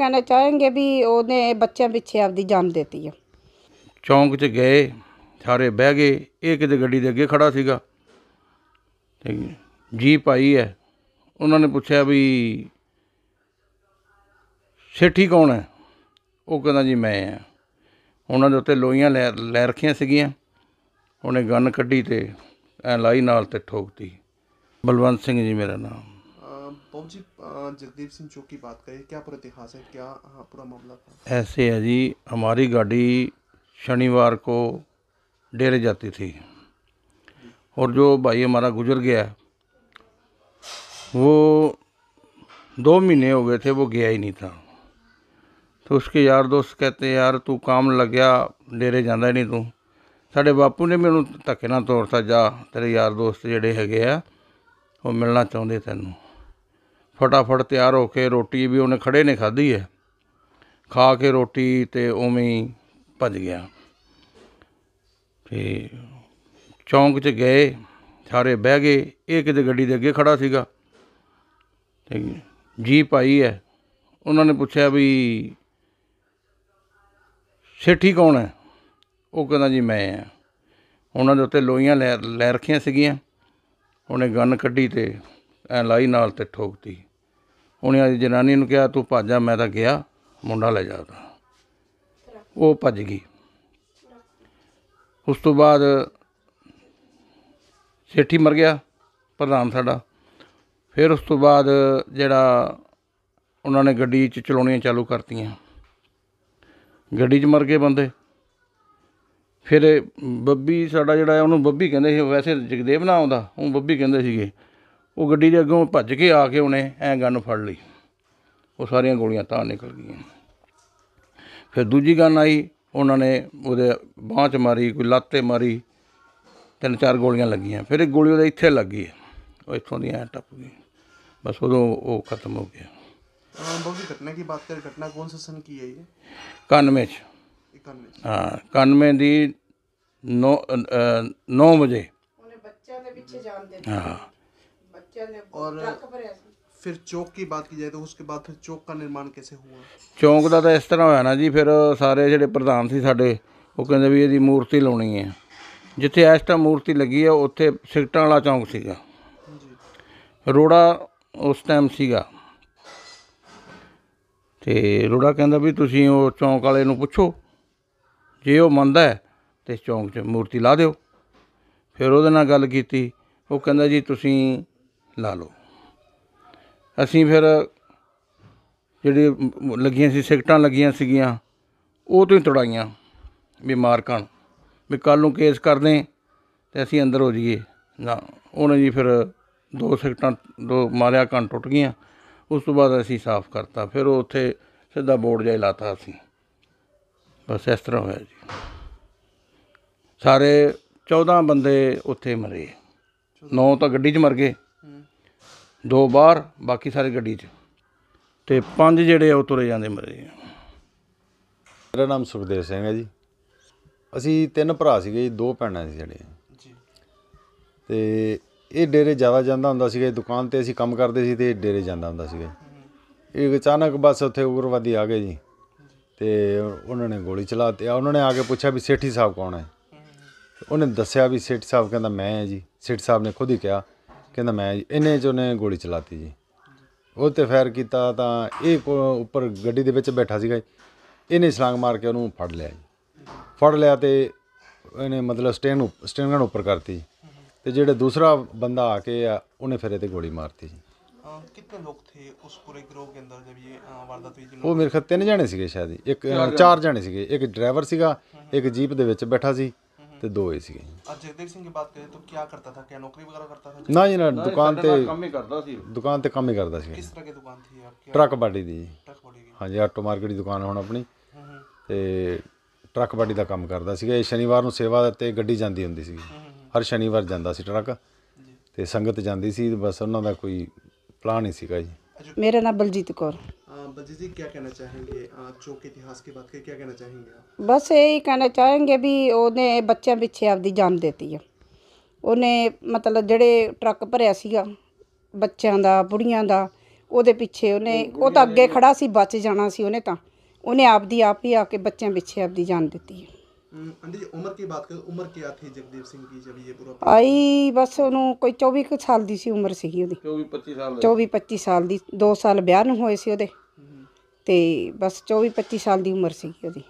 ਕਹਿਣਾ ਚਾਹਾਂਗੇ ਵੀ ਉਹਨੇ ਬੱਚਿਆਂ ਪਿੱਛੇ ਆਪਦੀ ਜਾਨ ਦਿੱਤੀ ਆ ਚੌਂਕ 'ਚ ਗਏ ਸਾਰੇ ਬਹਿ ਗਏ ਇਹ ਕਿਤੇ ਗੱਡੀ ਦੇ ਅੱਗੇ ਖੜਾ ਸੀਗਾ ਤੇ ਜੀਪ ਆਈ ਹੈ ਉਹਨਾਂ ਨੇ ਪੁੱਛਿਆ ਵੀ ਸੇਠੀ ਕੌਣ ਹੈ ਉਹ ਕਹਿੰਦਾ ਜੀ ਮੈਂ ਆ ਉਹਨਾਂ ਦੇ ਉੱਤੇ ਲੋਈਆਂ ਲੈ ਰੱਖੀਆਂ ਸੀਗੀਆਂ ਉਹਨੇ ਗਨ ਕੱਢੀ ਤੇ ਐ ਲਾਈ ਨਾਲ ਤੇ ਠੋਕਤੀ ਬਲਵੰਤ ਸਿੰਘ ਜੀ ਮੇਰਾ ਨਾਮ तो जी जगदीप सिंह चौक की बात करें क्या पूरा इतिहास है क्या पूरा मामला था ऐसे है जी हमारी गाड़ी शनिवार को डेरे जाती थी और जो भाई हमारा गुजर गया वो दो महीने हो गए थे वो गया ही नहीं था तो उसके यार दोस्त कहते यार तू काम लग गया डेरे जाता ਹੀ ਨਹੀਂ ਤੂੰ ਸਾਡੇ ਬਾਪੂ ਨੇ ਮੈਨੂੰ ਧੱਕੇ ਨਾਲ ਤੋਰਤਾ ਜਾ ਤੇਰੇ ਯਾਰ ਦੋਸਤ ਜਿਹੜੇ ਹੈਗੇ ਆ ਉਹ ਮਿਲਣਾ ਚਾਹੁੰਦੇ ਫਟਾਫਟ ਤਿਆਰ ਹੋ ਕੇ ਰੋਟੀ ਵੀ ਉਹਨੇ ਖੜੇ ਨੇ ਖਾਧੀ ਹੈ ਖਾ ਕੇ ਰੋਟੀ ਤੇ ਉਵੇਂ ਹੀ ਭੱਜ ਗਿਆ ਤੇ ਚੌਂਕ 'ਚ ਗਏ ਸਾਰੇ ਬਹਿ ਗਏ ਇਹ ਕਿਤੇ ਗੱਡੀ ਦੇ ਅੱਗੇ ਖੜਾ ਸੀਗਾ ਤੇ ਜੀਪ ਆਈ ਹੈ ਉਹਨਾਂ ਨੇ ਪੁੱਛਿਆ ਵੀ ਸੇਠੀ ਕੌਣ ਹੈ ਉਹ ਕਹਿੰਦਾ ਜੀ ਮੈਂ ਆ ਉਹਨਾਂ ਦੇ ਉੱਤੇ ਲੋਈਆਂ ਲੈ ਰੱਖੀਆਂ ਸੀਗੀਆਂ ਉਹਨੇ ਗਨ ਕੱਢੀ ਤੇ ਐ ਲਾਈ ਨਾਲ ਤੇ ਠੋਕਤੀ ਉਹਨੇ ਅੱਜ ਜਨਾਨੀ ਨੂੰ ਕਿਹਾ ਤੂੰ ਭੱਜ ਜਾ ਮੈਂ ਤਾਂ ਗਿਆ ਮੁੰਡਾ ਲੈ ਜਾ ਤਾ ਉਹ ਭੱਜ ਗਈ ਉਸ ਤੋਂ ਬਾਅਦ ਸੇਠੀ ਮਰ ਗਿਆ ਪ੍ਰਧਾਨ ਸਾਡਾ ਫਿਰ ਉਸ ਤੋਂ ਬਾਅਦ ਜਿਹੜਾ ਉਹਨਾਂ ਨੇ ਗੱਡੀ 'ਚ ਚਲਾਉਣੀਆਂ ਚਾਲੂ ਕਰਤੀਆਂ ਗੱਡੀ 'ਚ ਮਰ ਗਏ ਬੰਦੇ ਫਿਰ ਬੱਬੀ ਸਾਡਾ ਜਿਹੜਾ ਉਹਨੂੰ ਬੱਬੀ ਕਹਿੰਦੇ ਸੀ ਵੈਸੇ ਜਗਦੇਵ ਨਾ ਆਉਂਦਾ ਉਹ ਬੱਬੀ ਕਹਿੰਦੇ ਸੀਗੇ ਉਹ ਗੱਡੀ ਦੇ ਅੱਗੋਂ ਭੱਜ ਕੇ ਆ ਕੇ ਉਹਨੇ ਐ ਗਨ ਫੜ ਲਈ ਉਹ ਸਾਰੀਆਂ ਗੋਲੀਆਂ ਤਾਂ ਨਿਕਲ ਗਈਆਂ ਫਿਰ ਦੂਜੀ ਗਨ ਆਈ ਉਹਨਾਂ ਨੇ ਉਹਦੇ ਬਾਹ 'ਚ ਮਾਰੀ ਕੋਈ ਲੱਤ ਤੇ ਮਾਰੀ ਤਿੰਨ ਚਾਰ ਗੋਲੀਆਂ ਲੱਗੀਆਂ ਫਿਰ ਇੱਕ ਗੋਲੀ ਉਹਦੇ ਇੱਥੇ ਲੱਗੀ ਉਹ ਇੱਥੋਂ ਦੀ ਐ ਟੱਪ ਗਈ बस उदो ਬਾਤ ਕਰ ਘਟਨਾ गया घटना ਕੀ ਹੈ ਇਹ घटना कौन ਹਾਂ सन ਦੀ 9 9 ਵਜੇ ਉਹਨੇ इक्यानवे ਦੇ ਪਿੱਛੇ ਜਾਣ बजे ਹਾਂ और ਫਿਰ ਚੌਕ ਦੀ ਬਾਤ की जाए ਤਾਂ उसके बाद फिर ਚੌਕ ਦਾ ਨਿਰਮਾਣ कैसे ਹੋਇਆ ਚੌਕ ਦਾ ਤਾਂ ਇਸ ਤਰ੍ਹਾਂ ਹੋਇਆ ਨਾ ਜੀ ਫਿਰ ਸਾਰੇ ਜਿਹੜੇ ਪ੍ਰਧਾਨ ਸੀ ਸਾਡੇ ਉਹ ਕਹਿੰਦੇ ਵੀ ਇਹਦੀ ਮੂਰਤੀ ਲਾਉਣੀ ਹੈ ਜਿੱਥੇ ਐਸ ਟਾਈਮ ਮੂਰਤੀ ਲੱਗੀ ਆ ਉੱਥੇ ਸਿਕਟਾਂ ਵਾਲਾ ਚੌਂਕ ਸੀਗਾ ਜੀ ਰੋੜਾ ਉਸ ਟਾਈਮ ਸੀਗਾ ਤੇ ਰੋੜਾ ਕਹਿੰਦਾ ਵੀ ਤੁਸੀਂ ਉਹ ਚੌਂਕ ਵਾਲੇ ਨੂੰ ਪੁੱਛੋ ਜੇ ਉਹ ਮੰਨਦਾ ਹੈ ਤੇ ਚੌਂਕ 'ਚ ਮੂਰਤੀ ਲਾ ਦਿਓ ਫਿਰ ਉਹਦੇ ਨਾਲ ਗੱਲ ਕੀਤੀ ਉਹ ਕਹਿੰਦਾ ਜੀ ਤੁਸੀਂ ਲਾ ਲਓ ਅਸੀਂ ਫਿਰ ਜਿਹੜੀ ਲੱਗੀਆਂ ਸੀ ਸਿਕਟਾਂ ਲੱਗੀਆਂ ਸੀਗੀਆਂ ਉਹ ਤੋਂ ਹੀ ਤੜਾਈਆਂ ਵੀ ਮਾਰ ਕਣ ਵੀ ਕੱਲ ਨੂੰ ਕੇਸ ਕਰਦੇ ਤੇ ਅਸੀਂ ਅੰਦਰ ਹੋ ਜਾਈਏ ਨਾ ਉਹਨੇ ਜੀ ਫਿਰ ਦੋ ਸਿਕਟਾਂ ਦੋ ਮਾਰਿਆ ਕਣ ਟੁੱਟ ਗਈਆਂ ਉਸ ਤੋਂ ਬਾਅਦ ਅਸੀਂ ਸਾਫ਼ ਕਰਤਾ ਫਿਰ ਉਹ ਉੱਥੇ ਸਿੱਧਾ ਬੋਰਡ ਜਾਈ ਲਾਤਾ ਅਸੀਂ ਬਸ ਇਸ ਤਰ੍ਹਾਂ ਹੋਇਆ ਜੀ ਸਾਰੇ 14 ਬੰਦੇ ਉੱਥੇ ਮਰੇ 9 ਤਾਂ ਗੱਡੀ 'ਚ ਮਰ ਗਏ ਦੋ ਬਾਹਰ ਬਾਕੀ ਸਾਰੇ ਗੱਡੀ 'ਚ ਤੇ ਪੰਜ ਜਿਹੜੇ ਉਹ ਤੁਰੇ ਜਾਂਦੇ ਮਰੇ ਮੇਰਾ ਨਾਮ ਸੁਖਦੇਵ ਸਿੰਘ ਹੈ ਜੀ ਅਸੀਂ ਤਿੰਨ ਭਰਾ ਸੀਗੇ ਜੀ ਦੋ ਭੈਣਾਂ ਸੀ ਜਿਹੜੇ ਜੀ ਤੇ ਇਹ ਡੇਰੇ ਜ਼ਿਆਦਾ ਜਾਂਦਾ ਹੁੰਦਾ ਸੀਗਾ ਦੁਕਾਨ ਤੇ ਅਸੀਂ ਕੰਮ ਕਰਦੇ ਸੀ ਤੇ ਡੇਰੇ ਜਾਂਦਾ ਹੁੰਦਾ ਸੀਗਾ ਇਹ ਅਚਾਨਕ ਬਸ ਉੱਥੇ ਉਗਰਵਾਦੀ ਆ ਗਏ ਜੀ ਤੇ ਉਹਨਾਂ ਨੇ ਗੋਲੀ ਚਲਾ ਦਿੱਤੀ ਉਹਨਾਂ ਨੇ ਆ ਕੇ ਪੁੱਛਿਆ ਵੀ ਸੇਠੀ ਸਾਹਿਬ ਕੌਣ ਹੈ ਉਹਨੇ ਦੱਸਿਆ ਵੀ ਸੇਠ ਸਾਹਿਬ ਕਹਿੰਦਾ ਮੈਂ ਹਾਂ ਜੀ ਸੇਠ ਸਾਹਿਬ ਨੇ ਖੁਦ ਹੀ ਕਿਹਾ ਕਹਿੰਦਾ ਮੈਂ ਜੀ। ਇਹਨੇ ਜੋ ਨੇ ਗੋਲੀ ਚਲਾਤੀ ਜੀ ਉਹ ਤੇ ਫਾਇਰ ਕੀਤਾ ਤਾਂ ਇਹ ਉੱਪਰ ਗੱਡੀ ਦੇ ਵਿੱਚ ਬੈਠਾ ਸੀਗਾ ਇਹਨੇ ਛਲਾਂਗ ਮਾਰ ਕੇ ਉਹਨੂੰ ਫੜ ਲਿਆ ਜੀ ਫੜ ਲਿਆ ਤੇ ਇਹਨੇ ਮਤਲਬ ਸਟੇਨ ਸਟੇਨ ਗਨ ਉੱਪਰ ਕਰਤੀ ਤੇ ਜਿਹੜਾ ਦੂਸਰਾ ਬੰਦਾ ਆ ਕੇ ਆ, ਉਹਨੇ ਫਿਰ ਇਹਦੇ ਗੋਲੀ ਮਾਰਤੀ ਜੀ ਕਿੰਨੇ ਲੋਕ ਥੇ ਉਸ ਪੂਰੇ पूरे ਦੇ ਅੰਦਰ ਜਦ ਇਹ ਵਾਰਦਾਤ अ, वारदात ਉਹ ਮੇਰੇ ਖਿਆਲ ਤਿੰਨ ਜਾਣੇ ਸੀਗੇ ਸ਼ਾਇਦ ਇੱਕ ਚਾਰ ਜਾਣੇ ਸੀਗੇ ਇੱਕ ਡਰਾਈਵਰ ਸੀਗਾ ਇੱਕ ਜੀਪ ਦੇ ਵਿੱਚ ਬੈਠਾ ਸੀ ਤੇ ਦੋ ए ਸੀਗੇ आज जगदेव ਸਿੰਘ ਦੀ बात ਕਰੇ ਤਾਂ ਕੀ ਕਰਦਾ ਥਾ ਕਿ ਨੌਕਰੀ ਵਗੈਰਾ ਕਰਦਾ ਥਾ ਨਾ ਜੀ ਨਾ ਦੁਕਾਨ ਤੇ ਕੰਮ ਹੀ ਕਰਦਾ ਸੀ ਦੁਕਾਨ ਤੇ ਕੰਮ ਹੀ ਕਰਦਾ ਸੀ ਕਿਸ ਤਰ੍ਹਾਂ ਦੀ ਦੁਕਾਨ ਸੀ ਆਪਕੀ ਟਰੱਕ ਬਾਡੀ ਦੀ ਜੀ। ਬਾਡੀ ਦੀ की ਹਾਂਜੀ ਆਟੋ ਮਾਰਕੀਟ ਦੀ ਦੁਕਾਨ ਹੁਣ ਆਪਣੀ ਤੇ ਟਰੱਕ ਬਾਡੀ ਦਾ ਕੰਮ ਕਰਦਾ ਸੀਗਾ ਇਹ ਸ਼ਨੀਵਾਰ ਨੂੰ ਸੇਵਾ ਦਿੱਤੇ ਗੱਡੀ ਜਾਂਦੀ ਹੁੰਦੀ ਸੀ ਹਰ ਸ਼ਨੀਵਾਰ ਜਾਂਦਾ ਸੀ ਟਰੱਕ ਤੇ ਸੰਗਤ ਜਾਂਦੀ ਸੀ ਬਸ ਉਹਨਾਂ ਦਾ ਕੋਈ ਪਲਾਨ ਨਹੀਂ ਸੀਗਾ ਜੀ ਮੇਰਾ ਨਾਮ ਬਲਜੀਤ ਕੌਰ ਬਸ ਇਹ ਹੀ ਕਹਿਣਾ ਚਾਹਾਂਗੇ ਵੀ ਉਹਨੇ ਬੱਚਿਆਂ ਪਿੱਛੇ ਆਪਦੀ ਜਾਨ ਦੇਤੀ ਆ ਉਹਨੇ ਮਤਲਬ ਜਿਹੜੇ ਟਰੱਕ ਭਰਿਆ ਸੀਗਾ ਬੱਚਿਆਂ ਦਾ ਬੁੜੀਆਂ ਦਾ ਉਹਦੇ ਪਿੱਛੇ ਉਹਨੇ ਉਹ ਤਾਂ ਅੱਗੇ ਖੜਾ ਸੀ ਬਚ ਜਾਣਾ ਸੀ ਉਹਨੇ ਤਾਂ ਉਹਨੇ ਆਪਦੀ ਆਪ ਹੀ ਆ ਕੇ ਬੱਚਿਆਂ ਪਿੱਛੇ ਆਪਦੀ ਜਾਨ ਦਿੱਤੀ ਹੈ हम्म, ਉਮਰ ਕੀ ਬਾਤ की ਉਮਰ ਕੀ ਆਥੀ क्या ਸਿੰਘ ਦੀ ਜਬ ਇਹ जब ਆਈ ਬਸ ਉਹਨੂੰ ਕੋਈ 24 ਸਾਲ ਦੀ ਸੀ ਉਮਰ ਸੀਗੀ ਉਹਦੀ 24 25 ਸਾਲ 24 25 ਸਾਲ ਦੀ 2 ਸਾਲ ਵਿਆਹ ਨੂੰ ਹੋਏ ਸੀ ਉਹਦੇ ਤੇ ਬਸ 24 25 ਸਾਲ ਦੀ ਉਮਰ ਸੀ ਉਹਦੀ